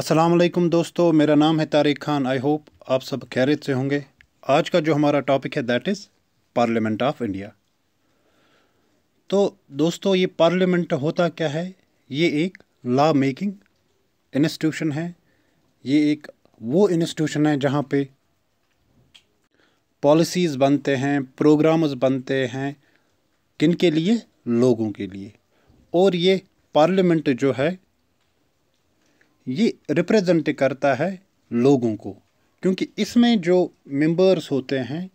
असलम दोस्तों मेरा नाम है तारिक खान आई होप आप सब खैरियत से होंगे आज का जो हमारा टॉपिक है that is parliament of India तो दोस्तों ये पार्लियामेंट होता क्या है ये एक लॉ मेकिंग इंस्टीट्यूशन है ये एक वो इंस्टीट्यूशन है जहाँ पे पॉलिसीज़ बनते हैं प्रोग्राम्स बनते हैं किन के लिए लोगों के लिए और ये पार्लियामेंट जो है ये रिप्रेजेंट करता है लोगों को क्योंकि इसमें जो मेंबर्स होते हैं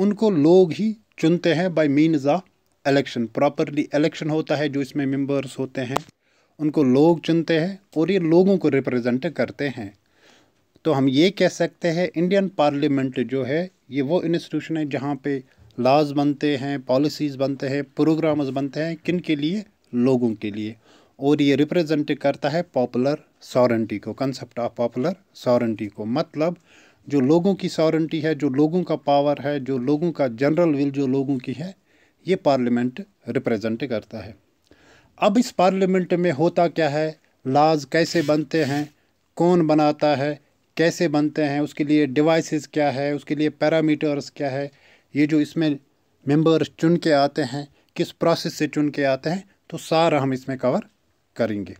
उनको लोग ही चुनते हैं by means of election properly election होता है जो इसमें मेंबर्स होते हैं उनको लोग चुनते हैं और ये लोगों को रिप्रेजेंट करते हैं तो हम ये कह सकते हैं इंडियन पार्लियामेंट जो है ये वो इंस्टीट्यूशन है जहाँ पे लॉज बनते हैं पॉलिसीज़ बनते हैं प्रोग्राम्स बनते हैं किन के लिए लोगों के लिए और ये रिप्रेजेंट करता है पॉपुलर सॉरेंटी को कंसेप्ट ऑफ पॉपुलर सॉरेंटी को मतलब जो लोगों की सॉरेंटी है जो लोगों का पावर है जो लोगों का जनरल विल जो लोगों की है ये पार्लियामेंट रिप्रेजेंट करता है अब इस पार्लियामेंट में होता क्या है लाज कैसे बनते हैं कौन बनाता है कैसे बनते हैं उसके लिए डिवाइसेस क्या है उसके लिए पैरामीटर्स क्या है ये जो इसमें मेंबर्स चुन के आते हैं किस प्रोसेस से चुन के आते हैं तो सारा हम इसमें कवर करेंगे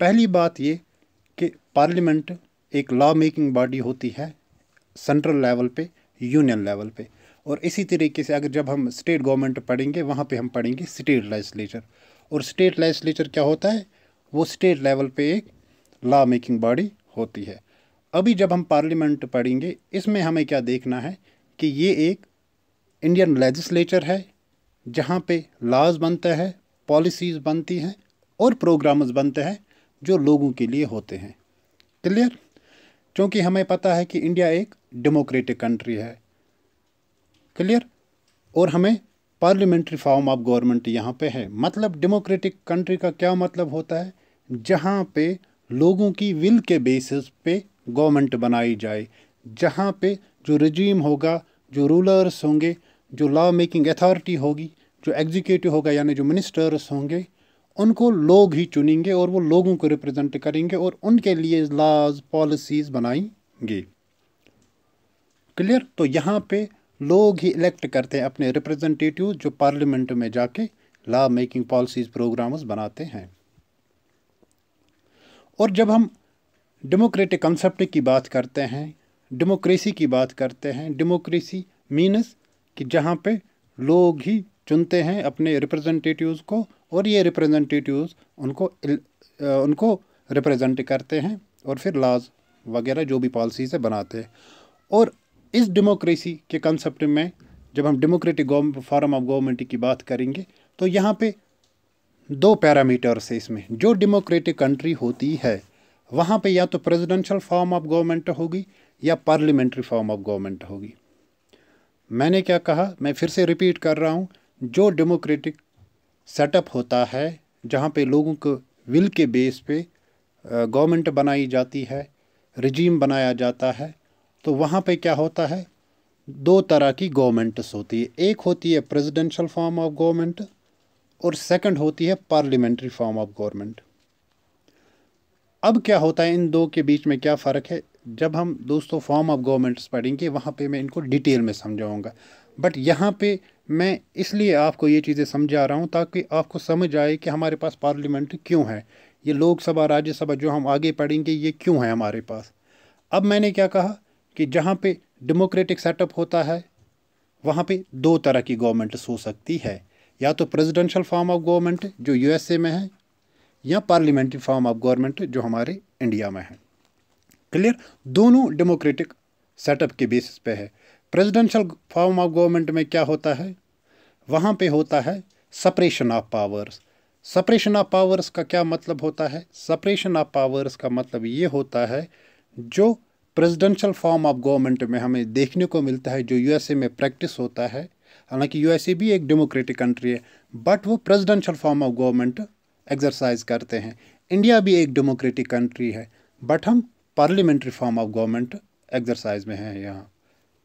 पहली बात ये कि पार्लियामेंट एक लॉ मेकिंग बॉडी होती है सेंट्रल लेवल पे यूनियन लेवल पे और इसी तरीके से अगर जब हम स्टेट गवर्नमेंट पढ़ेंगे वहाँ पे हम पढ़ेंगे स्टेट लेजिस्लेचर और स्टेट लेजिस्लेचर क्या होता है वो स्टेट लेवल पे एक लॉ मेकिंग बॉडी होती है अभी जब हम पार्लियामेंट पढ़ेंगे इसमें हमें क्या देखना है कि ये एक इंडियन लेजिस्लेचर है जहाँ पे लॉज बनता है पॉलिसीज़ बनती हैं और प्रोग्राम्स बनते हैं जो लोगों के लिए होते हैं क्लियर क्योंकि हमें पता है कि इंडिया एक डेमोक्रेटिक कंट्री है क्लियर और हमें पार्लियामेंट्री फॉर्म ऑफ गवर्नमेंट यहाँ पे है मतलब डेमोक्रेटिक कंट्री का क्या मतलब होता है जहाँ पे लोगों की विल के बेसिस पे गवर्नमेंट बनाई जाए जहाँ पे जो रजीम होगा जो रूलर्स होंगे जो लॉ मेकिंग अथॉरिटी होगी जो एग्जीक्यूटिव होगा यानी जो मिनिस्टर्स होंगे उनको लोग ही चुनेंगे और वो लोगों को रिप्रेजेंट करेंगे और उनके लिए लाज पॉलिसीज बनाएंगे क्लियर तो यहाँ पे लोग ही इलेक्ट करते हैं अपने रिप्रेजेंटेटिव जो पार्लियामेंट में जाके लॉ मेकिंग पॉलिसीज प्रोग्राम्स बनाते हैं और जब हम डेमोक्रेटिक कंसेप्ट की बात करते हैं डेमोक्रेसी की बात करते हैं डेमोक्रेसी मीनस कि जहाँ पे लोग ही चुनते हैं अपने रिप्रेजेंटेटिव्स को और ये रिप्रेजेंटेटिव्स उनको उनको रिप्रेजेंट करते हैं और फिर लाज वगैरह जो भी पॉलिसीज़ है बनाते हैं और इस डेमोक्रेसी के कंसेप्ट में जब हम डेमोक्रेटिक फॉर्म ऑफ गवर्नमेंट की बात करेंगे तो यहाँ पे दो पैरामीटर्स है इसमें जो डेमोक्रेटिक कंट्री होती है वहाँ पे या तो प्रेसिडेंशियल फॉर्म ऑफ गवर्नमेंट होगी या पार्लियामेंट्री फॉर्म ऑफ गवर्नमेंट होगी मैंने क्या कहा मैं फिर से रिपीट कर रहा हूँ जो डेमोक्रेटिक सेटअप होता है जहाँ पे लोगों को विल के बेस पे गवर्नमेंट बनाई जाती है रिजीम बनाया जाता है तो वहाँ पे क्या होता है दो तरह की गवर्नमेंट्स होती है एक होती है प्रेसिडेंशियल फॉर्म ऑफ गवर्नमेंट और सेकंड होती है पार्लियामेंट्री फॉर्म ऑफ गवर्नमेंट अब क्या होता है इन दो के बीच में क्या फ़र्क है जब हम दोस्तों फॉर्म ऑफ गवर्नमेंट्स पढ़ेंगे वहाँ पे मैं इनको डिटेल में समझाऊंगा बट यहाँ पे मैं इसलिए आपको ये चीज़ें समझा रहा हूँ ताकि आपको समझ आए कि हमारे पास पार्लियामेंट क्यों है ये लोकसभा राज्यसभा जो हम आगे पढ़ेंगे ये क्यों है हमारे पास अब मैंने क्या कहा कि जहाँ पे डेमोक्रेटिक सेटअप होता है वहाँ पे दो तरह की गवर्नमेंट हो सकती है या तो प्रेसिडेंशियल फॉर्म ऑफ गवर्नमेंट जो यूएसए में है या पार्लियामेंट्री फॉर्म ऑफ गवर्नमेंट जो हमारे इंडिया में है क्लियर दोनों डेमोक्रेटिक सेटअप के बेसिस पे है प्रेसिडेंशियल फॉर्म ऑफ गवर्नमेंट में क्या होता है वहाँ पे होता है separation of powers separation of powers का क्या मतलब होता है सपरेशन ऑफ पावर्स का मतलब ये होता है जो प्रेसिडेंशियल फॉर्म ऑफ गवर्नमेंट में हमें देखने को मिलता है जो यूएसए में प्रैक्टिस होता है हालांकि यूएसए भी एक डेमोक्रेटिक कंट्री है बट वो presidential form of government exercise करते हैं इंडिया भी एक डेमोक्रेटिक कंट्री है बट हम parliamentary form of government exercise में हैं यहाँ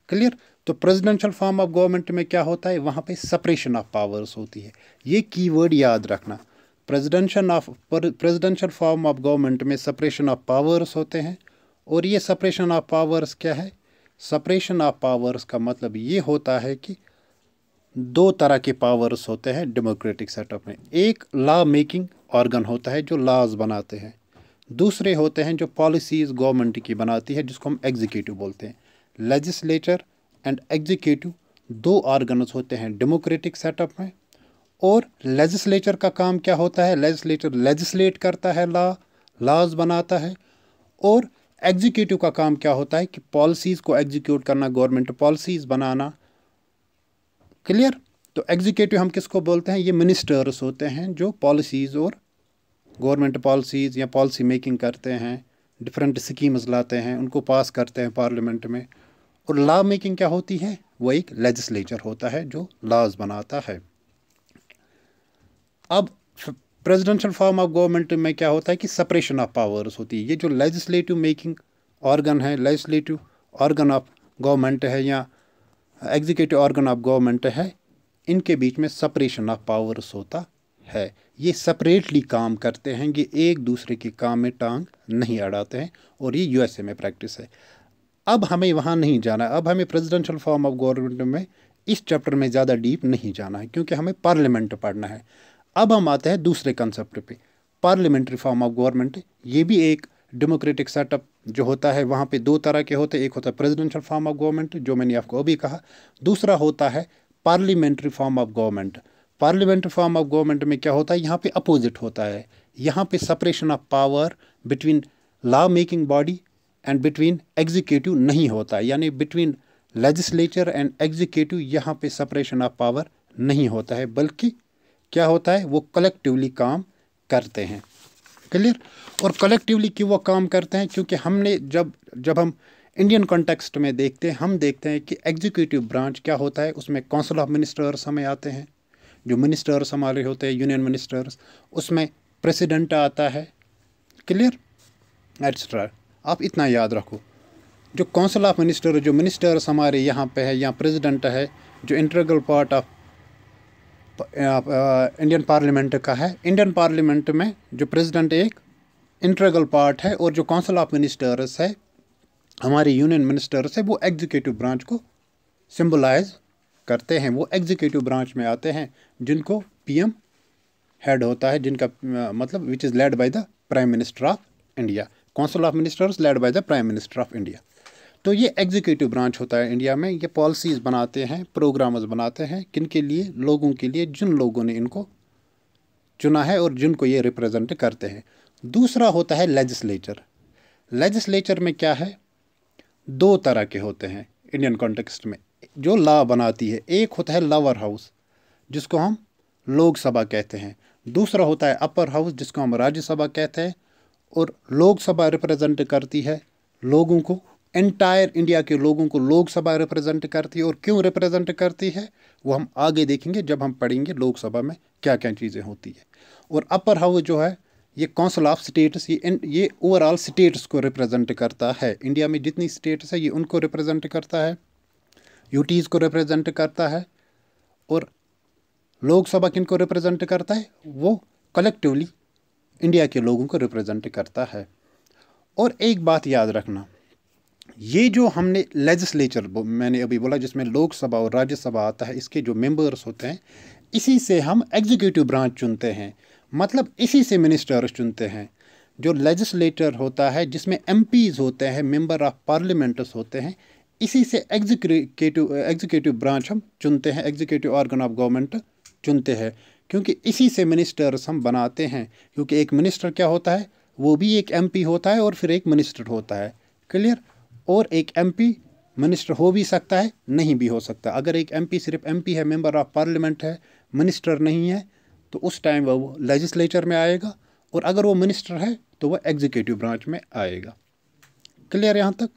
क्लियर तो प्रेसिडेंशियल फॉर्म ऑफ गवर्नमेंट में क्या होता है वहाँ पे सेपरेशन ऑफ पावर्स होती है ये कीवर्ड याद रखना presidential of presidential form of government में सेपरेशन ऑफ पावर्स होते हैं और ये सेपरेशन ऑफ पावर्स क्या है सेपरेशन ऑफ पावर्स का मतलब ये होता है कि दो तरह के पावर्स होते हैं डेमोक्रेटिक सेटअप में एक लॉ मेकिंग ऑर्गन होता है जो लॉज बनाते हैं दूसरे होते हैं जो पॉलिसीज़ गवर्नमेंट की बनाती है जिसको हम एग्जीक्यूटिव बोलते हैं लेजिस्लेचर एंड एग्जीक्यूटिव दो आर्गन्स होते हैं डेमोक्रेटिक सेटअप में और लेजिस्लेचर का काम क्या होता है लेजिस्लेचर लेजिस्लेट करता है लॉ लॉज बनाता है और एग्जीक्यूटिव का काम क्या होता है कि पॉलिसीज़ को एग्जीक्यूट करना गवर्नमेंट पॉलिसीज़ बनाना क्लियर तो एग्जीक्यूटिव हम किसको बोलते हैं ये मिनिस्टर्स होते हैं जो पॉलिसीज़ और गवर्नमेंट पॉलिसीज़ या पॉलिसी मेकिंग करते हैं डिफरेंट स्कीम्स लाते हैं उनको पास करते हैं पार्लियामेंट में और लॉ मेकिंग क्या होती है वो एक लेजिस्लेचर होता है जो लॉज बनाता है अब प्रेसिडेंशियल फॉर्म ऑफ गवर्नमेंट में क्या होता है कि सेपरेशन ऑफ पावर्स होती है ये जो लेजिस्लेटिव मेकिंग ऑर्गन है लेजिस्लेटिव ऑर्गन ऑफ गवर्नमेंट है या एग्जीक्यूटिव ऑर्गन ऑफ गवर्नमेंट है इनके बीच में सेपरेशन ऑफ पावर्स होता है ये सेपरेटली काम करते हैं ये एक दूसरे के काम में टांग नहीं अड़ाते हैं और ये यूएसए में प्रैक्टिस है अब हमें वहाँ नहीं जाना अब हमें प्रेजिडेंशल फॉर्म ऑफ गवर्नमेंट में इस चैप्टर में ज़्यादा डीप नहीं जाना है क्योंकि हमें पार्लियामेंट पढ़ना है अब हम आते हैं दूसरे कंसेप्ट पे पार्लियामेंट्री फॉर्म ऑफ गवर्नमेंट ये भी एक डेमोक्रेटिक सेटअप जो होता है वहाँ पे दो तरह के होते हैं एक होता है प्रेसिडेंशियल फॉर्म ऑफ गवर्नमेंट जो मैंने आपको अभी कहा दूसरा होता है parliamentary form of government parliamentary form of government में क्या होता है यहाँ पे अपोजिट होता है यहाँ पे separation of power between law making body and between executive नहीं होता यानी बिटवीन लेजिस्लेचर एंड एग्जीक्यूटिव यहाँ पे सेपरेशन ऑफ पावर नहीं होता है बल्कि क्या होता है वो कलेक्टिवली काम करते हैं क्लियर और कलेक्टिवली क्यों वो काम करते हैं क्योंकि हमने जब जब हम इंडियन कॉन्टेक्स्ट में देखते हैं हम देखते हैं कि एग्जीक्यूटिव ब्रांच क्या होता है उसमें काउंसिल ऑफ मिनिस्टर्स हमें आते हैं जो मिनिस्टर्स हमारे होते हैं यूनियन मिनिस्टर्स उसमें प्रेसिडेंट आता है क्लियर एट्सट्रा आप इतना याद रखो जो काउंसिल ऑफ मिनिस्टर जो मिनिस्टर्स हमारे यहाँ पे है या प्रेसिडेंट है जो integral part of Indian parliament का है इंडियन पार्लियामेंट में जो प्रेसिडेंट एक इंटरगल पार्ट है और जो काउंसिल ऑफ मिनिस्टर्स है हमारे यूनियन मिनिस्टर्स है वो एग्जीक्यूटिव ब्रांच को सिम्बलाइज करते हैं वो एग्जीक्यूटिव ब्रांच में आते हैं जिनको पी हेड होता है जिनका मतलब which is led by the prime minister of India council of ministers led by the prime minister of India तो ये एग्जीक्यूटिव ब्रांच होता है इंडिया में ये पॉलिसीज़ बनाते हैं प्रोग्राम्स बनाते हैं किन के लिए लोगों के लिए जिन लोगों ने इनको चुना है और जिनको ये रिप्रेजेंट करते हैं दूसरा होता है लेजिस्लेचर लेजिस्लेचर में क्या है दो तरह के होते हैं इंडियन कॉन्टेक्स्ट में जो लॉ बनाती है एक होता है लोअर हाउस जिसको हम लोकसभा कहते हैं दूसरा होता है अपर हाउस जिसको हम राज्यसभा कहते हैं और लोकसभा रिप्रेजेंट करती है लोगों को एंटायर इंडिया के लोगों को लोकसभा रिप्रेजेंट करती है और क्यों रिप्रेजेंट करती है वो हम आगे देखेंगे जब हम पढ़ेंगे लोकसभा में क्या क्या चीज़ें होती है और अपर हाउस जो है ये काउंसिल ऑफ स्टेट्स ये ये ओवरऑल स्टेट्स को रिप्रेजेंट करता है इंडिया में जितनी स्टेट्स है ये उनको रिप्रेजेंट करता है यूटीज़ को रिप्रेजेंट करता है और लोकसभा किन को रिप्रेजेंट करता है वो कलेक्टिवली इंडिया के लोगों को रिप्रेजेंट करता है और एक बात याद रखना ये जो हमने लेजिस्लेचर मैंने अभी बोला जिसमें लोकसभा और राज्यसभा आता है इसके जो मेंबर्स होते हैं इसी से हम एग्जीक्यूटिव ब्रांच चुनते हैं मतलब इसी से मिनिस्टर्स चुनते हैं जो लेजिस्लेटर होता है जिसमें एम होते हैं मेंबर ऑफ पार्लियामेंट्स होते हैं इसी से एग्जीक्यूटिव एग्जीक्यूटिव ब्रांच हम चुनते हैं एग्जीक्यूटिव ऑर्गन ऑफ गवर्नमेंट चुनते हैं क्योंकि इसी से मिनिस्टर्स हम बनाते हैं क्योंकि एक मिनिस्टर क्या होता है वो भी एक एमपी होता है और फिर एक मिनिस्टर होता है क्लियर और एक एमपी मिनिस्टर हो भी सकता है नहीं भी हो सकता अगर एक एमपी सिर्फ एमपी है मेंबर ऑफ पार्लियामेंट है मिनिस्टर नहीं है तो उस टाइम वह वो लेजिस्लेचर में आएगा और अगर वो मिनिस्टर है तो वह एग्जीक्यूटिव ब्रांच में आएगा क्लियर यहाँ तक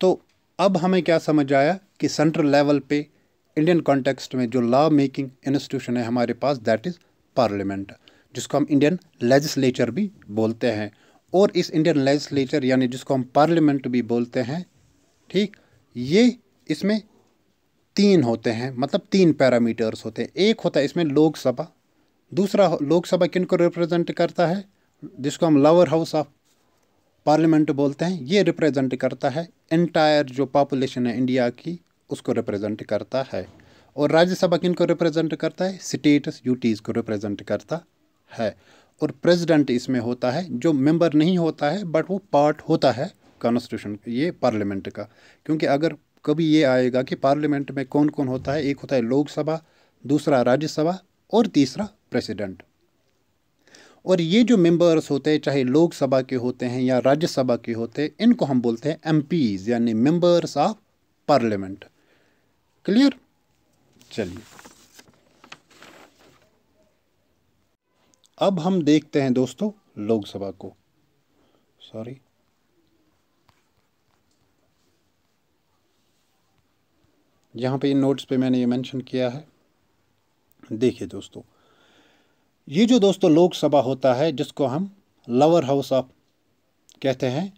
तो अब हमें क्या समझ आया कि सेंट्रल लेवल पे इंडियन कॉन्टेक्स्ट में जो लॉ मेकिंग इंस्टीट्यूशन है हमारे पास दैट इज़ पार्लियामेंट जिसको हम इंडियन लेजिस्लेचर भी बोलते हैं और इस इंडियन लेजिस्लेचर यानी जिसको हम पार्लियामेंट भी बोलते हैं ठीक ये इसमें तीन होते हैं मतलब तीन पैरामीटर्स होते हैं एक होता है इसमें लोकसभा दूसरा लोकसभा किन को रिप्रेजेंट करता है जिसको हम लोअर हाउस ऑफ पार्लियामेंट बोलते हैं ये रिप्रेजेंट करता है एंटायर जो पॉपुलेशन है इंडिया की उसको रिप्रेजेंट करता है और राज्यसभा किन को रिप्रेजेंट करता है स्टेट्स यूटीज़ को रिप्रेजेंट करता है और प्रेसिडेंट इसमें होता है जो मेंबर नहीं होता है बट वो पार्ट होता है कॉन्स्टिट्यूशन ये पार्लियामेंट का क्योंकि अगर कभी ये आएगा कि पार्लियामेंट में कौन कौन होता है एक होता है लोकसभा दूसरा राज्यसभा और तीसरा प्रेसिडेंट और ये जो मेंबर्स होते हैं चाहे लोकसभा के होते हैं या राज्यसभा के होते हैं इनको हम बोलते हैं एम यानी मेम्बर्स ऑफ पार्लियामेंट क्लियर चलिए अब हम देखते हैं दोस्तों लोकसभा को सॉरी यहां पे इन नोट्स पे मैंने ये मेंशन किया है देखिए दोस्तों ये जो दोस्तों लोकसभा होता है जिसको हम लवर हाउस ऑफ कहते हैं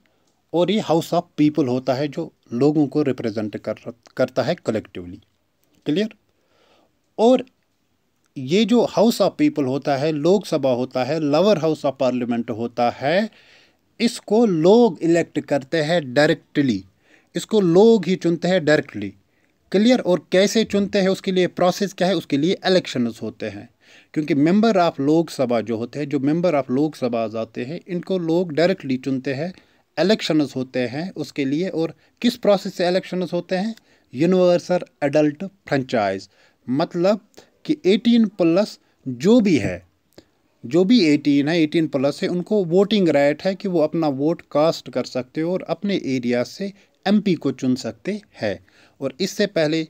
और ये हाउस ऑफ पीपल होता है जो लोगों को रिप्रेजेंट कर करता है कलेक्टिवली क्लियर और ये जो हाउस ऑफ पीपल होता है लोकसभा होता है लवर हाउस ऑफ पार्लियामेंट होता है इसको लोग इलेक्ट करते हैं डायरेक्टली इसको लोग ही चुनते हैं डायरेक्टली क्लियर और कैसे चुनते हैं उसके लिए प्रोसेस क्या है उसके लिए इलेक्शंस होते हैं क्योंकि मेंबर ऑफ लोकसभा जो होते हैं जो मेंबर ऑफ लोकसभा आते हैं इनको लोग डायरेक्टली चुनते हैं इलेक्शंस होते हैं उसके लिए और किस प्रोसेस से इलेक्शंस होते हैं यूनिवर्सल एडल्ट फ्रेंचाइज मतलब कि 18 प्लस जो भी है जो भी 18 है 18 प्लस है उनको वोटिंग राइट है कि वो अपना वोट कास्ट कर सकते हो और अपने एरिया से एमपी को चुन सकते हैं और इससे पहले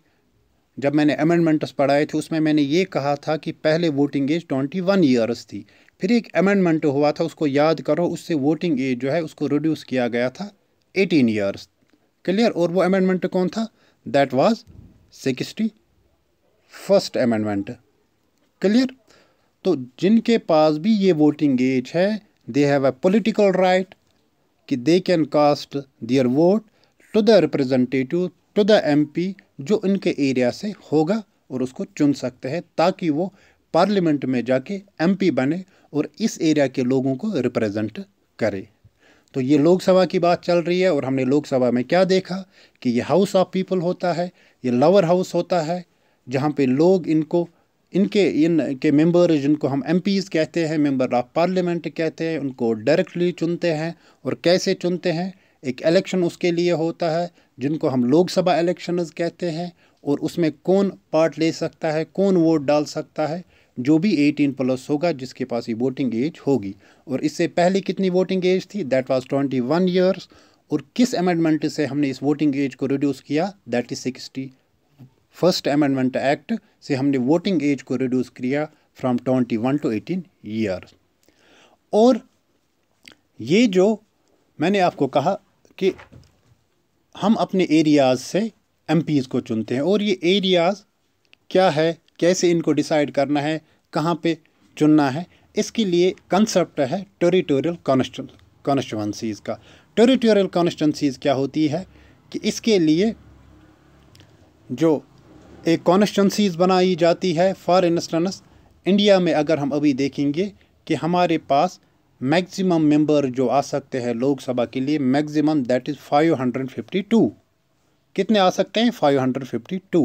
जब मैंने अमेंडमेंट्स पढ़ाए थे उसमें मैंने ये कहा था कि पहले वोटिंग एज 21 वन ईयर्स थी फिर एक अमेंडमेंट हुआ था उसको याद करो उससे वोटिंग एज जो है उसको रिड्यूस किया गया था एटीन ईयर्स क्लियर और वो अमेंडमेंट कौन था that was sixty first amendment clear तो जिनके पास भी ये वोटिंग एज है they have a political right कि they can cast their vote to the representative to the MP जो इनके एरिया से होगा और उसको चुन सकते हैं ताकि वो पार्लियामेंट में जाके एमपी बने और इस एरिया के लोगों को रिप्रेजेंट करे तो ये लोकसभा की बात चल रही है और हमने लोकसभा में क्या देखा कि ये हाउस ऑफ पीपल होता है ये लोअर हाउस होता है जहाँ पे लोग इनको इनके इन के मेंबर जिनको हम एम कहते हैं मेंबर ऑफ पार्लियामेंट कहते हैं उनको डायरेक्टली चुनते हैं और कैसे चुनते हैं एक इलेक्शन उसके लिए होता है जिनको हम लोकसभा इलेक्शन कहते हैं और उसमें कौन पार्ट ले सकता है कौन वोट डाल सकता है जो भी 18 प्लस होगा जिसके पास ये वोटिंग एज होगी और इससे पहले कितनी वोटिंग एज थी दैट वाज 21 इयर्स और किस अमेंडमेंट से हमने इस वोटिंग एज को रिड्यूस किया that is sixty first amendment act से हमने वोटिंग एज को रिड्यूस किया from twenty one to eighteen years और ये जो मैंने आपको कहा कि हम अपने एरियाज़ से एम को चुनते हैं और ये एरियाज़ क्या है कैसे इनको डिसाइड करना है कहाँ पे चुनना है इसके लिए कंसेप्ट है टेरिटोरियल कॉन्स्टिट्यूंसीज़ का टेरिटोरियल कॉन्स्टिट्यूंसीज़ क्या होती है कि इसके लिए जो एक कॉन्स्टिट्यूंसीज़ बनाई जाती है फॉर इंस्टेंस इंडिया में अगर हम अभी देखेंगे कि हमारे पास मैक्सिमम मेंबर जो आ सकते हैं लोकसभा के लिए मैक्सिमम दैट इज़ 552 कितने आ सकते हैं 552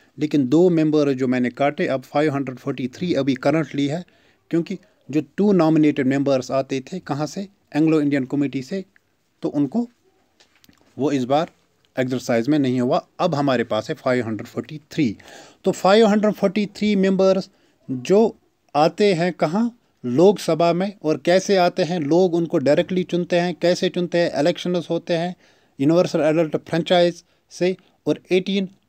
लेकिन दो मेंबर जो मैंने काटे अब 543 अभी करंटली है क्योंकि जो टू नॉमिनेटेड मेंबर्स आते थे कहाँ से एंग्लो इंडियन कमेटी से तो उनको वो इस बार एक्सरसाइज में नहीं हुआ अब हमारे पास है 543 तो 543 मेंबर्स जो आते हैं कहाँ लोकसभा में और कैसे आते हैं लोग उनको डायरेक्टली चुनते हैं कैसे चुनते हैं इलेक्शनस होते हैं यूनिवर्सल एडल्ट फ्रेंचाइज से और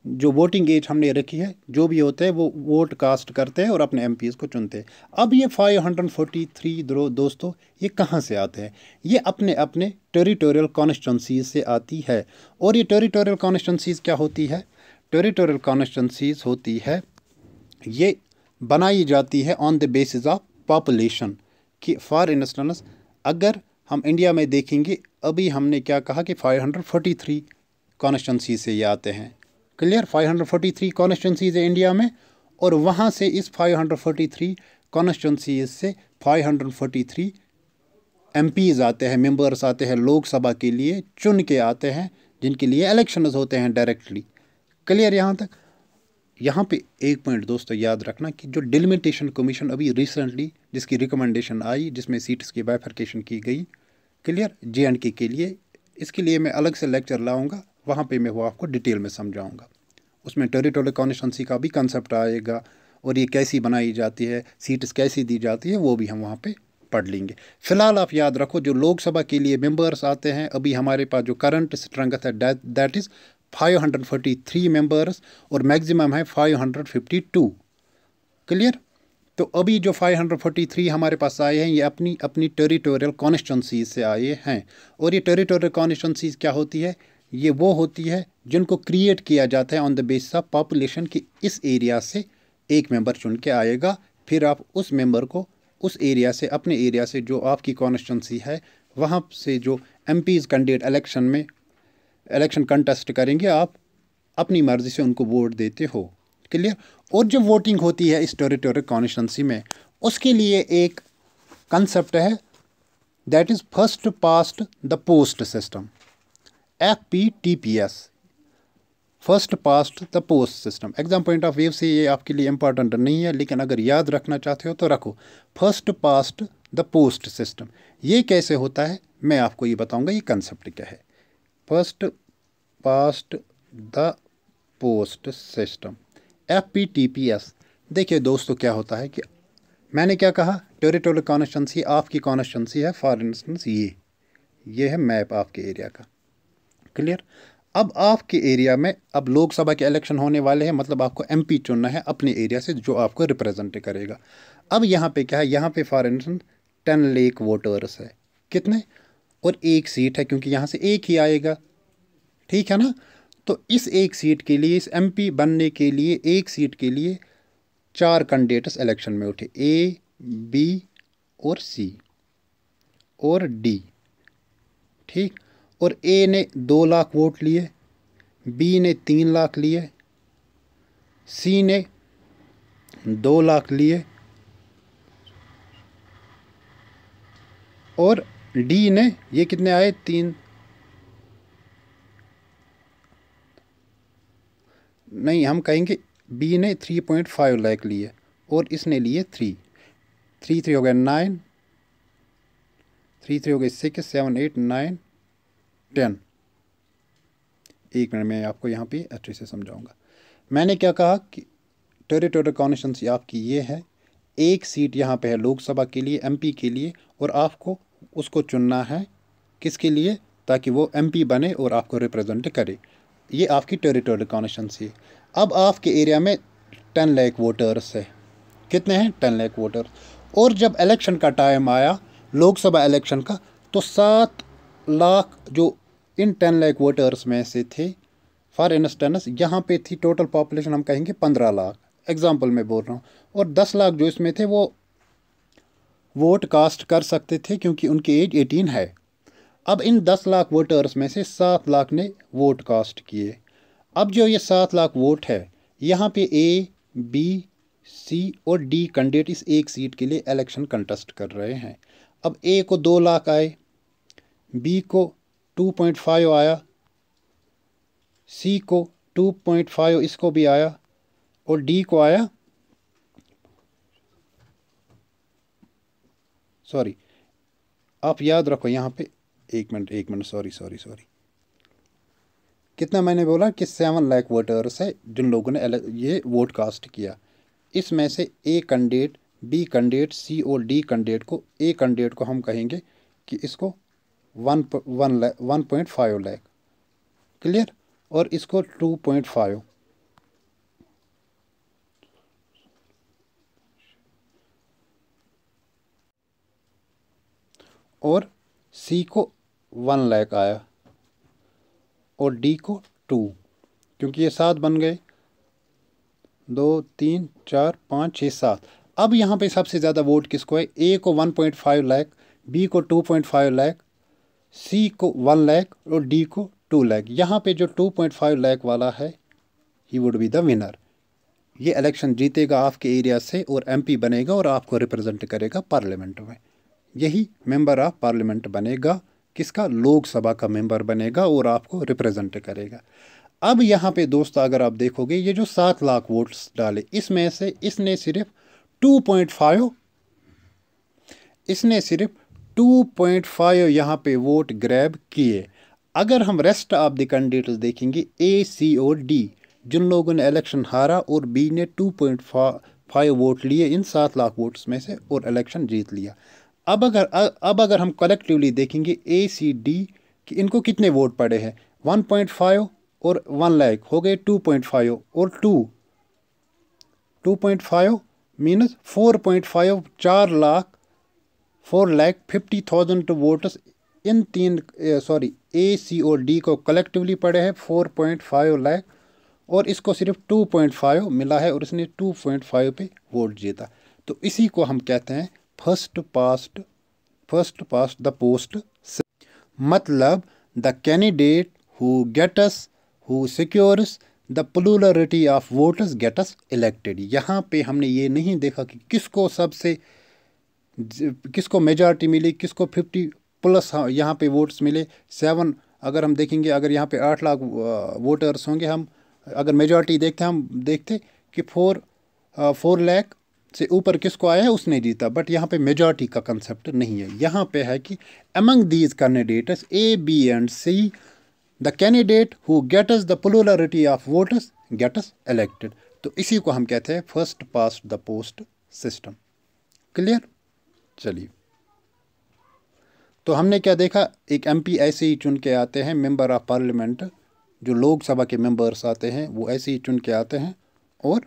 जो वोटिंग एज हमने रखी है जो भी होते हैं वो वोट कास्ट करते हैं और अपने एम को चुनते हैं अब ये 543 दो दोस्तों ये कहाँ से आते हैं ये अपने अपने टेरिटोरियल कॉन्स्टेंसीज से आती है और ये टेरिटोरियल कॉन्स्टेंसीज क्या होती है टेरिटोरियल कॉन्स्टेंसीज होती है ये बनाई जाती है on the basis of population कि फॉर इंस्टेंस अगर हम इंडिया में देखेंगे अभी हमने क्या कहा कि 543 कॉन्स्टेंसी से ये आते हैं क्लियर 543 कॉन्स्टिट्यूंसीज है इंडिया में और वहाँ से इस 543 कॉन्स्टिट्यूंसीज से 543 एमपीज आते हैं मेंबर्स आते हैं लोकसभा के लिए चुन के आते हैं जिनके लिए इलेक्शन होते हैं डायरेक्टली क्लियर यहाँ तक यहाँ पे एक पॉइंट दोस्तों याद रखना कि जो डिलिमिटेशन कमीशन अभी रिसेंटली जिसकी रिकमेंडेशन आई जिसमें सीट्स की बाइफर्केशन की गई क्लियर जे एंड के लिए इसके लिए मैं अलग से लेक्चर लाऊंगा वहाँ पे मैं वो आपको डिटेल में समझाऊँगा उसमें टेरिटोरियल कॉन्स्टेंसी का भी कंसेप्ट आएगा और ये कैसी बनाई जाती है सीट्स कैसी दी जाती है वो भी हम वहाँ पे पढ़ लेंगे फिलहाल आप याद रखो जो लोकसभा के लिए मेंबर्स आते हैं अभी हमारे पास जो करंट स्ट्रेंगथ है दैट इज़ 543 मेंबर्स और मैक्सिमम है 552 क्लियर तो अभी जो 543 हमारे पास आए हैं ये अपनी अपनी टेरिटोरियल कॉन्स्टिट्यूंसीज से आए हैं और ये टेरिटोरियल कॉन्स्टिट्यूंसीज क्या होती है ये वो होती है जिनको क्रिएट किया जाता है on the basis of population की इस एरिया से एक मेंबर चुन के आएगा फिर आप उस मेंबर को उस एरिया से अपने एरिया से जो आपकी कॉन्स्टिट्यूंसी है वहाँ से जो एम पीज़ कैंडिडेट इलेक्शन में इलेक्शन कंटेस्ट करेंगे आप अपनी मर्ज़ी से उनको वोट देते हो क्लियर और जो वोटिंग होती है इस टेरिटोरियल कॉन्स्टिटेंसी में उसके लिए एक कंसेप्ट है that is first past the post system F P T P S first past the post system exam point of view से ये आपके लिए इंपॉर्टेंट नहीं है लेकिन अगर याद रखना चाहते हो तो रखो first past the post system ये कैसे होता है मैं आपको ये बताऊंगा ये कंसेप्ट क्या है first past the post system F P T P S देखिए दोस्तों क्या होता है कि मैंने क्या कहा टेरिटोरियल कॉन्स्टेंसी आपकी कॉन्स्टेंसी है फॉर इंस्टेंस ये ये है मैप आपके एरिया का क्लियर अब आपके एरिया में अब लोकसभा के इलेक्शन होने वाले हैं मतलब आपको एमपी चुनना है अपने एरिया से जो आपको रिप्रेजेंट करेगा अब यहाँ पे क्या है यहाँ पे for instance ten lakh voters है कितने और एक सीट है क्योंकि यहाँ से एक ही आएगा ठीक है ना तो इस एक सीट के लिए इस एमपी बनने के लिए एक सीट के लिए चार कैंडिडेट्स इलेक्शन में उठे ए बी और सी और डी ठीक और ए ने दो लाख वोट लिए बी ने तीन लाख लिए सी ने दो लाख लिए और डी ने ये कितने आए तीन नहीं हम कहेंगे बी ने थ्री पॉइंट फाइव लाख लिए और इसने लिए थ्री थ्री थ्री हो गया नाइन थ्री थ्री हो गए six seven eight nine ten एक मिनट में आपको यहाँ पे अच्छे से समझाऊंगा मैंने क्या कहा कि टेरिटोरियल कॉन्स्टिट्यूंस आपकी ये है एक सीट यहाँ पे है लोकसभा के लिए एमपी के लिए और आपको उसको चुनना है किसके लिए ताकि वो एमपी बने और आपको रिप्रेजेंट करे ये आपकी टेरिटोरियल कॉन्स्टिट्यूंस है अब आपके एरिया में टेन लैक वोटर्स है कितने हैं टेन लैक वोटर और जब इलेक्शन का टाइम आया लोकसभा इलेक्शन का तो सात लाख जो इन टेन लाख वोटर्स में से थे फॉर इंस्टेंस यहाँ पे थी टोटल पॉपुलेशन हम कहेंगे पंद्रह लाख एग्जाम्पल में बोल रहा हूँ और दस लाख जो इसमें थे वो वोट कास्ट कर सकते थे क्योंकि उनकी एज एटीन है अब इन दस लाख वोटर्स में से सात लाख ने वोट कास्ट किए अब जो ये सात लाख वोट है यहाँ पे ए बी सी और डी कैंडिडेट इस एक सीट के लिए इलेक्शन कंटेस्ट कर रहे हैं अब ए को दो लाख आए बी को 2.5 आया सी को 2.5 इसको भी आया और डी को आया सॉरी आप याद रखो यहाँ पे एक मिनट एक मिनट सॉरी सॉरी सॉरी कितना मैंने बोला कि सेवन लाख वोटर्स है जिन लोगों ने ये वोट कास्ट किया इसमें से A candidate B candidate C और डी कैंडिडेट को ए कैंडिडेट को हम कहेंगे कि इसको one one lakh one point five lakh clear और इसको टू पॉइंट फाइव और सी को वन लैख आया और डी को टू क्योंकि ये सात बन गए दो तीन चार पाँच छः सात अब यहाँ पे सबसे ज़्यादा वोट किसको है ए को one point five lakh B को two point five lakh C को वन लैख और डी को टू लैख यहाँ पे जो टू पॉइंट फाइव लैख वाला है he would be the winner ये इलेक्शन जीतेगा आपके एरिया से और एमपी बनेगा और आपको रिप्रेजेंट करेगा पार्लियामेंट में यही मेंबर ऑफ पार्लियामेंट बनेगा किसका लोकसभा का मेंबर बनेगा और आपको रिप्रेजेंट करेगा अब यहाँ पे दोस्त अगर आप देखोगे ये जो सात लाख वोट्स डाले इसमें से इसने सिर्फ टू पॉइंट फाइव इसने सिर्फ 2.5 यहाँ पे वोट ग्रैब किए अगर हम रेस्ट ऑफ द कैंडिडेट्स देखेंगे ए सी और डी जिन लोगों ने इलेक्शन हारा और बी ने 2.5 वोट लिए इन सात लाख वोट्स में से और इलेक्शन जीत लिया अब अगर अब अगर हम कलेक्टिवली देखेंगे ए सी डी कि इनको कितने वोट पड़े हैं 1.5 और 1 लाख हो गए 2.5 और 2 2.5 मीनस फाइव चार lakh four lakh fifty thousand votes इन तीन सॉरी ए सी और डी को कलेक्टिवली पड़े हैं फोर पॉइंट फाइव लैख और इसको सिर्फ टू पॉइंट फाइव मिला है और इसने टू पॉइंट फाइव पे वोट जीता तो इसी को हम कहते हैं first past first past the post मतलब the candidate who gets who secures the plurality of voters gets elected यहाँ पे हमने ये नहीं देखा कि किसको सबसे किसको मेजॉरिटी मिली किसको फिफ्टी प्लस हाँ, यहाँ पे वोट्स मिले सेवन अगर हम देखेंगे अगर यहाँ पे आठ लाख वोटर्स होंगे हम अगर मेजॉरिटी देखते हम देखते कि फोर फोर लैख से ऊपर किसको आया है उसने जीता बट यहाँ पे मेजॉरिटी का कंसेप्ट नहीं है यहाँ पे है कि among these candidates A B and C the candidate who gets the polarity of voters gets elected तो इसी को हम कहते हैं first past the post system clear चलिए तो हमने क्या देखा एक एमपी ऐसे ही चुन के आते हैं मेंबर ऑफ पार्लियामेंट जो लोकसभा के मेंबर्स आते हैं वो ऐसे ही चुन के आते हैं और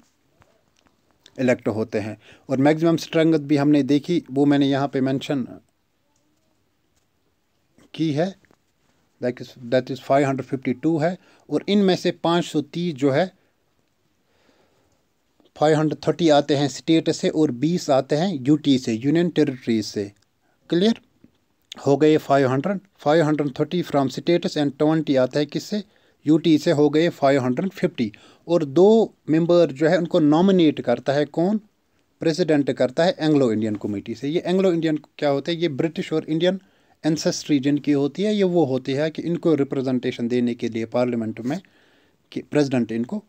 इलेक्ट होते हैं और मैक्सिमम स्ट्रेंगत भी हमने देखी वो मैंने यहाँ पे मेंशन की है that is that is two है और इनमें से 530 जो है 530 आते हैं स्टेट से और 20 आते हैं यूटी से यूनियन टेरिटरी से क्लियर हो गए 500 530 फ्राम स्टेट्स एंड ट्वेंटी आता है किससे यूटी से हो गए 550 और दो मेंबर जो है उनको नॉमिनेट करता है कौन प्रेसिडेंट करता है एंग्लो इंडियन कमेटी से ये एंग्लो इंडियन क्या होते हैं ये ब्रिटिश और इंडियन एनसेस्ट्री जिनकी होती है ये वो होती है कि इनको रिप्रेजेंटेशन देने के लिए पार्लियामेंट में कि प्रेसिडेंट इनको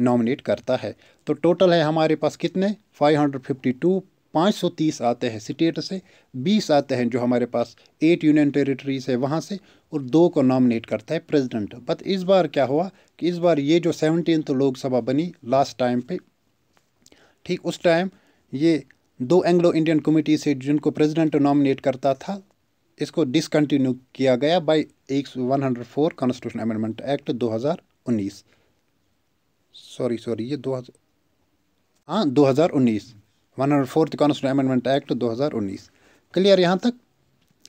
नॉमिनेट करता है तो टोटल है हमारे पास कितने 552 530 आते हैं स्टेट से 20 आते हैं जो हमारे पास एट यूनियन टेरिटरीज है वहाँ से और दो को नॉमिनेट करता है प्रेसिडेंट बट इस बार क्या हुआ कि इस बार ये जो सेवनटीन तो लोकसभा बनी लास्ट टाइम पे ठीक उस टाइम ये दो एंग्लो इंडियन कमेटी से जिनको प्रेसिडेंट नॉमिनेट करता था इसको डिसकंटिन्यू किया गया बाई एक one hundred four constitution amendment act दो हज़ार उन्नीस सॉरी सॉरी ये दो हज़ार हाँ दो हज़ार उन्नीस one hundred fourth constitution amendment act दो हज़ार उन्नीस क्लियर यहाँ तक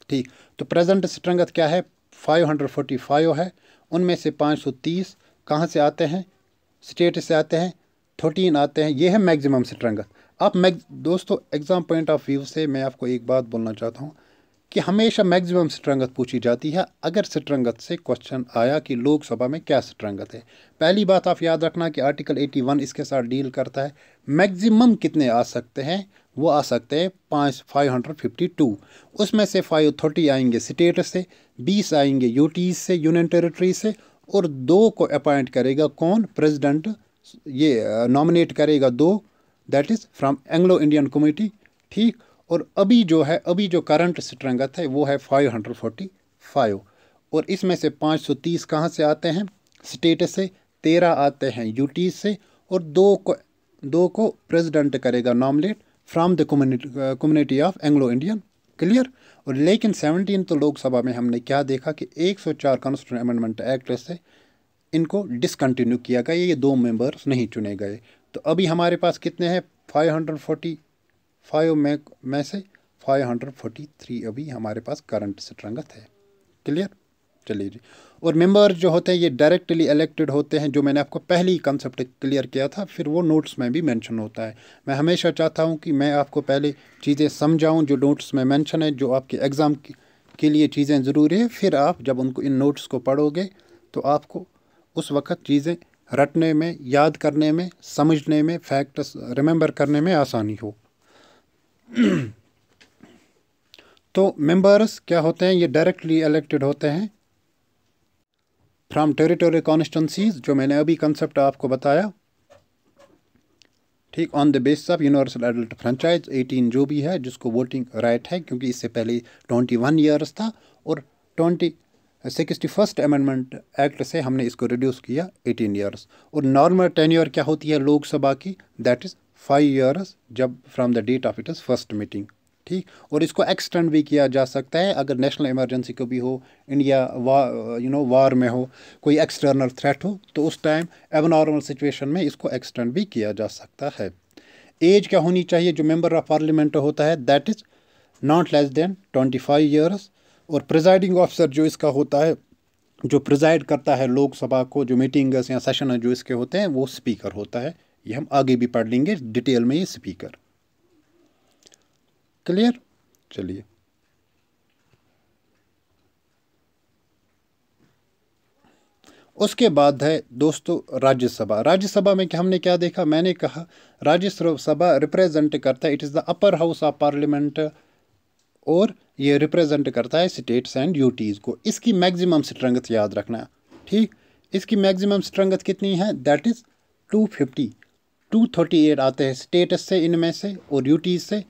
ठीक तो प्रेजेंट स्ट्रेंगथ क्या है फाइव हंड्रेड फोर्टी फाइव है उनमें से पाँच सौ तीस कहाँ से आते हैं स्टेट से आते हैं थर्टीन आते हैं ये है मैक्सिमम स्ट्रेंगथ आप मैग दोस्तों एग्ज़ाम पॉइंट ऑफ व्यू से मैं आपको एक बात बोलना चाहता हूँ कि हमेशा मैक्सिमम स्ट्रंगत पूछी जाती है अगर स्ट्रंगत से क्वेश्चन आया कि लोकसभा में क्या स्ट्रंगत है पहली बात आप याद रखना कि आर्टिकल 81 इसके साथ डील करता है मैक्सिमम कितने आ सकते हैं वो आ सकते हैं पाँच फाइव हंड्रेड फिफ्टी टू उसमें से फाइव थर्टी आएंगे स्टेट से बीस आएंगे यूटीज से यूनियन टेरिटरी से और दो को अपॉइंट करेगा कौन प्रेसिडेंट ये नॉमिनेट uh, करेगा दो that is from Anglo Indian committee ठीक और अभी जो है अभी जो करंट स्ट्रेंगत है वो है 545 और इसमें से 530 कहाँ से आते हैं स्टेट से तेरह आते हैं टी से और दो को दो को प्रेसिडेंट करेगा nominate from the community of Anglo Indian clear और लेकिन सेवनटीन तो लोकसभा में हमने क्या देखा कि 104 कॉन्स्टिट्यूट अमेंडमेंट एक्ट से इनको डिसकंटिन्यू किया गया ये दो मेंबर्स नहीं चुने गए तो अभी हमारे पास कितने हैं फोर्टी फाइव में में से फाइव हंड्रेड फोर्टी थ्री अभी हमारे पास करंट सतरंगत है क्लियर चलिए जी और मेंबर जो होते हैं ये डायरेक्टली इलेक्टेड होते हैं जो मैंने आपको पहले ही कंसेप्ट क्लियर किया था फिर वो नोट्स में भी मेंशन होता है मैं हमेशा चाहता हूँ कि मैं आपको पहले चीज़ें समझाऊँ जो नोट्स में मेंशन है जो आपके एग्ज़ाम के लिए चीज़ें ज़रूरी है फिर आप जब उनको इन नोट्स को पढ़ोगे तो आपको उस वक्त चीज़ें रटने में याद करने में समझने में फैक्ट्स रिमेंबर करने में आसानी हो तो मेंबर्स क्या होते हैं ये डायरेक्टली इलेक्टेड होते हैं फ्रॉम टेरिटोरियल कॉन्स्टेंसीज जो मैंने अभी कंसेप्ट आपको बताया ठीक on the basis of universal adult franchise 18 जो भी है जिसको वोटिंग राइट right है क्योंकि इससे पहले 21 वन ईयर्स था और twenty sixty first amendment act से हमने इसको रिड्यूस किया 18 ईयर्स और नॉर्मल टेन्योर क्या होती है लोकसभा की दैट इज़ फाइव ईयर्स जब from the date of is first meeting ठीक और इसको एक्सटेंड भी किया जा सकता है अगर नेशनल इमरजेंसी को भी हो इंडिया वा यू नो वार में हो कोई एक्सटर्नल थ्रेट हो तो उस टाइम एबनॉर्मल सिचुएशन में इसको एक्सटेंड भी किया जा सकता है एज क्या होनी चाहिए जो मेंबर ऑफ पार्लियामेंट होता है that is not less than twenty five years और प्रिजाइडिंग ऑफिसर जो इसका होता है जो प्रिजाइड करता है लोकसभा को जो मीटिंग्स या सेशन जो इसके होते हैं वो स्पीकर होता है ये हम आगे भी पढ़ लेंगे डिटेल में ये स्पीकर क्लियर चलिए उसके बाद है दोस्तों राज्यसभा राज्यसभा में क्या हमने क्या देखा मैंने कहा राज्यसभा रिप्रेजेंट करता है it is the upper house of parliament और ये रिप्रेजेंट करता है स्टेट्स एंड यूटीज़ को इसकी मैक्सिमम स्ट्रेंगथ याद रखना ठीक इसकी मैक्सिमम स्ट्रेंगथ कितनी है that is two fifty two thirty eight आते हैं स्टेटस से इनमें से और यूटीज से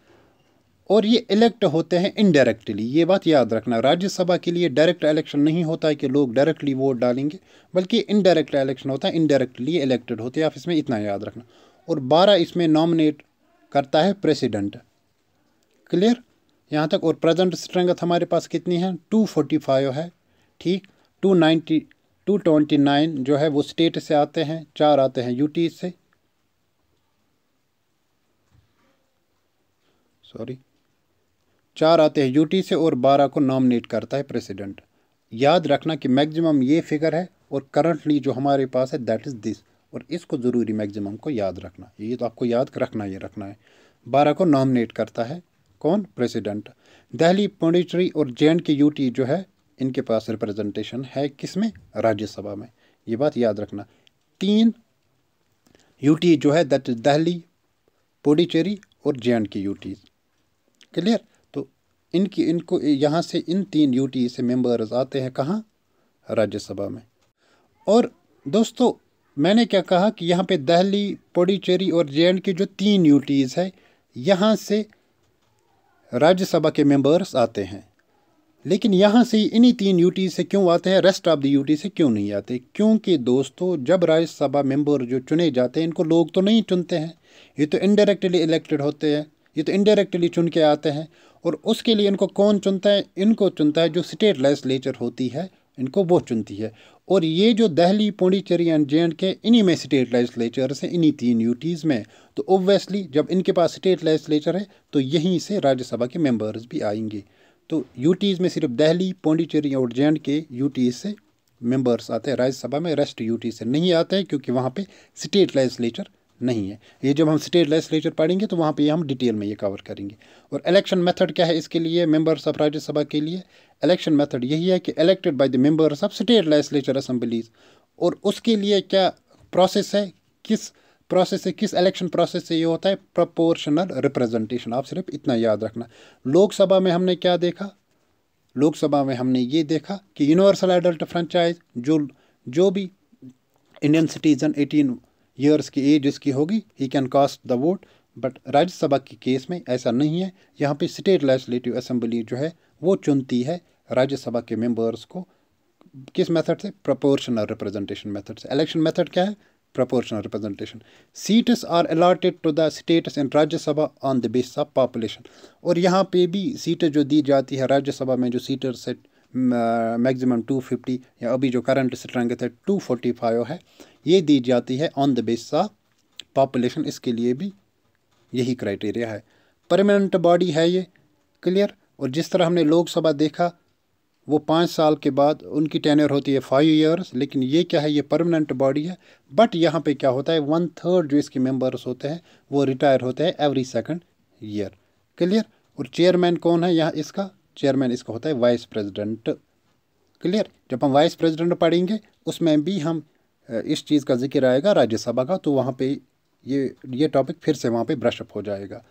और ये इलेक्ट होते हैं इनडायरेक्टली ये बात याद रखना राज्यसभा के लिए डायरेक्ट इलेक्शन नहीं होता है कि लोग डायरेक्टली वोट डालेंगे बल्कि इनडायरेक्ट इलेक्शन होता है इनडायरेक्टली इलेक्टेड होते हैं आप इसमें इतना याद रखना और बारह इसमें नॉमिनेट करता है प्रेसिडेंट क्लियर यहाँ तक और प्रेजेंट स्ट्रेंथ हमारे पास कितनी है टू फोर्टी फाइव है ठीक two ninety two twenty nine जो है वो स्टेट से आते हैं चार आते हैं यूटी से सॉरी चार आते हैं यूटी से और बारह को नॉमिनेट करता है प्रेसिडेंट याद रखना कि मैक्सिमम ये फिगर है और करंटली जो हमारे पास है दैट इज़ दिस और इसको ज़रूरी मैक्सिमम को याद रखना ये तो आपको याद रखना ये रखना है बारह को नॉमिनेट करता है कौन प्रेसिडेंट दहली पुडुचेरी और जे एंड के यूटी जो है इनके पास रिप्रेजेंटेशन है किस में राज्यसभा में ये बात याद रखना तीन यूटी जो है दैट इज़ दहली पुडुचेरी और J and K UTs clear तो इनकी इनको यहाँ से इन तीन यूटी e से मेंबर्स आते हैं कहाँ राज्यसभा में और दोस्तों मैंने क्या कहा कि यहाँ पे दहली पुडुचेरी और जे एंड के जो तीन यूटीज़ है यहाँ से राज्यसभा के मेंबर्स आते हैं लेकिन यहाँ से इन्हीं तीन यूटी e से क्यों आते हैं रेस्ट ऑफ द यूटी से क्यों नहीं आते क्योंकि दोस्तों जब राज्यसभा मेंबर जो चुने जाते हैं इनको लोग तो नहीं चुनते हैं ये तो इनडायरेक्टली इलेक्टेड होते हैं ये तो इनडायरेक्टली चुन के आते हैं और उसके लिए इनको कौन चुनता है इनको चुनता है जो स्टेट लेजिस्लेचर होती है इनको वो चुनती है और ये जो दहली पौंडीचेरी एंड जे के इन्हीं में स्टेट लेजिस्लेचर्स हैं इन्हीं तीन यूटीज़ में तो ओब्वियसली जब इनके पास स्टेट लेजिस्लेचर है तो यहीं से राज्यसभा के मेम्बर्स भी आएंगे तो यूटीज़ में सिर्फ दहली पौंडीचेरी और जे के यूटीज़ से मेम्बर्स आते हैं राज्यसभा में रेस्ट यूटी से नहीं आते हैं क्योंकि वहाँ पर स्टेट लेजिस्लेचर नहीं है ये जब हम स्टेट लेजिस्लेचर पढ़ेंगे तो वहाँ पे हम डिटेल में ये कवर करेंगे और इलेक्शन मेथड क्या है इसके लिए मेंबर्स ऑफ राज्यसभा के लिए इलेक्शन मेथड यही है कि elected by the members of state legislature assemblies और उसके लिए क्या प्रोसेस है किस प्रोसेस से किस इलेक्शन प्रोसेस से ये होता है प्रपोर्शनल रिप्रेजेंटेशन आप सिर्फ इतना याद रखना लोकसभा में हमने क्या देखा लोकसभा में हमने ये देखा कि यूनिवर्सल एडल्ट फ्रेंचाइज जो जो भी इंडियन सिटीज़न एटीन ईयर्स की एज इसकी होगी he can cast the vote but Rajya Sabha के केस में ऐसा नहीं है यहाँ पे स्टेट लेजिस्लेटिव असम्बली जो है वो चुनती है राज्यसभा के मेंबर्स को किस मेथड से प्रपोर्शनल रिप्रेजेंटेशन मेथड से इलेक्शन मेथड क्या है proportional representation seats are allotted to the states in Rajya Sabha on the base of population और यहाँ पे भी सीटें जो दी जाती है राज्यसभा में जो सीटर्स सेट मैक्सिमम 250 या अभी जो करंट स्ट्रेंथ है 245 है ये दी जाती है on the base of population इसके लिए भी यही क्राइटेरिया है परमानेंट बॉडी है ये क्लियर और जिस तरह हमने लोकसभा देखा वो पाँच साल के बाद उनकी टेनर होती है फाइव इयर्स लेकिन ये क्या है ये परमानेंट बॉडी है बट यहाँ पे क्या होता है वन थर्ड जो इसके मेंबर्स होते हैं वो रिटायर होते हैं एवरी सेकंड ईयर क्लियर और चेयरमैन कौन है यहाँ इसका चेयरमैन इसका होता है वाइस प्रेसिडेंट क्लियर जब हम वाइस प्रेसिडेंट पढ़ेंगे उसमें भी हम इस चीज़ का जिक्र आएगा राज्यसभा का तो वहाँ पे ये ये टॉपिक फिर से वहाँ पे ब्रशअप हो जाएगा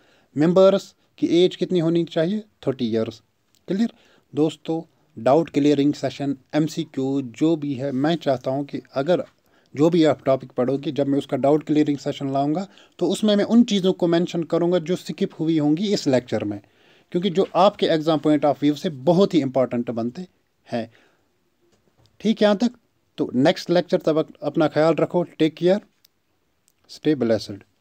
मेंबर्स की एज कितनी होनी चाहिए थर्टी इयर्स क्लियर दोस्तों डाउट क्लियरिंग सेशन एम जो भी है मैं चाहता हूँ कि अगर जो भी आप टॉपिक पढ़ोगे जब मैं उसका डाउट क्लियरिंग सेशन लाऊंगा तो उसमें मैं उन चीज़ों को मेंशन करूंगा जो स्किप हुई होंगी इस लेक्चर में क्योंकि जो आपके एग्ज़ाम पॉइंट ऑफ व्यू से बहुत ही इंपॉर्टेंट बनते हैं ठीक यहाँ तक तो नेक्स्ट लेक्चर तब अपना ख्याल रखो टेक केयर स्टे ब्लेसड